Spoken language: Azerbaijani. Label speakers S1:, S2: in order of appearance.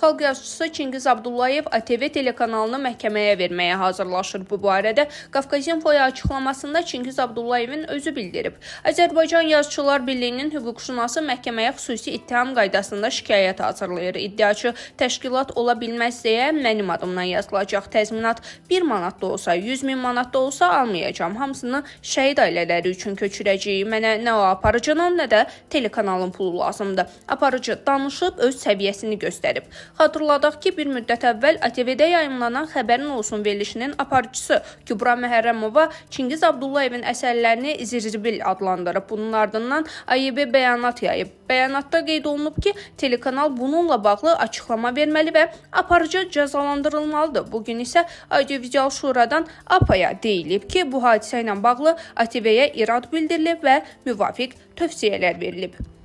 S1: Xalq yazıçısı Çingiz Abdullayev ATV telekanalını məhkəməyə verməyə hazırlaşır. Bu barədə Qafqazinfoya açıqlamasında Çingiz Abdullayevin özü bildirib. Azərbaycan Yazıçılar Birliyinin hüquqşünası məhkəməyə xüsusi ittiham qaydasında şikayət hazırlayır. İddiaçı təşkilat ola bilməz deyə mənim adımdan yazılacaq təzminat 1 manat da olsa, 100 min manat da olsa almayacağam. Hamısını şəhid ailələri üçün köçürəcəyik. Mənə nə o aparıcının, nə də telekanalın pulu lazımdır. Aparıcı danışıb öz səviyyəsini göstərib. Xatırladaq ki, bir müddət əvvəl ATV-də yayımlanan xəbərin olsun verilişinin aparıcısı Kübra Məhərrəmova Çingiz Abdullayevin əsərlərini zirzibil adlandırıb. Bunun ardından AYB bəyanat yayıb. Bəyanatda qeyd olunub ki, telekanal bununla bağlı açıqlama verməli və aparıcı cəzalandırılmalıdır. Bu gün isə Audiovizual Şuradan APA-ya deyilib ki, bu hadisə ilə bağlı ATV-yə irad bildirilib və müvafiq tövsiyələr verilib.